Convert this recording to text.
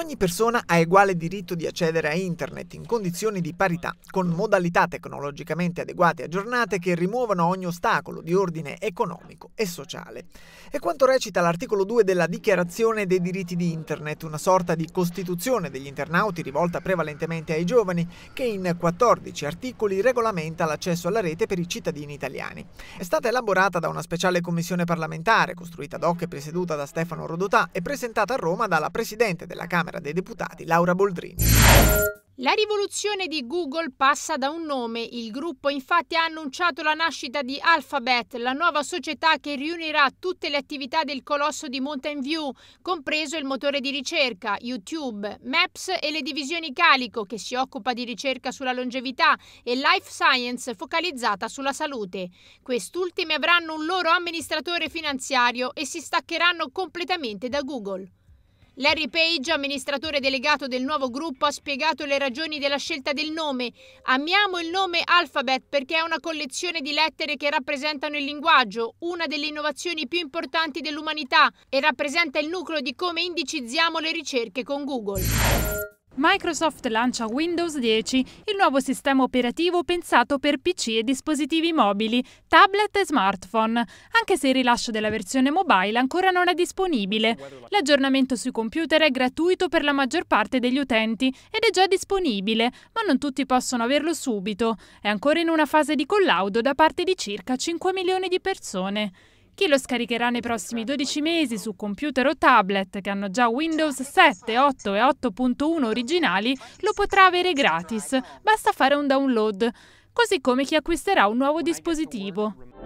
Ogni persona ha uguale diritto di accedere a Internet in condizioni di parità, con modalità tecnologicamente adeguate e aggiornate che rimuovono ogni ostacolo di ordine economico e sociale. È quanto recita l'articolo 2 della Dichiarazione dei diritti di Internet, una sorta di costituzione degli internauti rivolta prevalentemente ai giovani, che in 14 articoli regolamenta l'accesso alla rete per i cittadini italiani. È stata elaborata da una speciale commissione parlamentare, costruita ad hoc e presieduta da Stefano Rodotà, e presentata a Roma dalla Presidente della Camera Camera dei Deputati Laura Boldrini. La rivoluzione di Google passa da un nome. Il gruppo infatti ha annunciato la nascita di Alphabet, la nuova società che riunirà tutte le attività del colosso di Mountain View, compreso il motore di ricerca, YouTube, Maps e le divisioni Calico, che si occupa di ricerca sulla longevità, e Life Science, focalizzata sulla salute. Quest'ultime avranno un loro amministratore finanziario e si staccheranno completamente da Google. Larry Page, amministratore delegato del nuovo gruppo, ha spiegato le ragioni della scelta del nome. Amiamo il nome Alphabet perché è una collezione di lettere che rappresentano il linguaggio, una delle innovazioni più importanti dell'umanità e rappresenta il nucleo di come indicizziamo le ricerche con Google. Microsoft lancia Windows 10, il nuovo sistema operativo pensato per PC e dispositivi mobili, tablet e smartphone, anche se il rilascio della versione mobile ancora non è disponibile. L'aggiornamento sui computer è gratuito per la maggior parte degli utenti ed è già disponibile, ma non tutti possono averlo subito. È ancora in una fase di collaudo da parte di circa 5 milioni di persone. Chi lo scaricherà nei prossimi 12 mesi su computer o tablet che hanno già Windows 7, 8 e 8.1 originali lo potrà avere gratis, basta fare un download, così come chi acquisterà un nuovo dispositivo.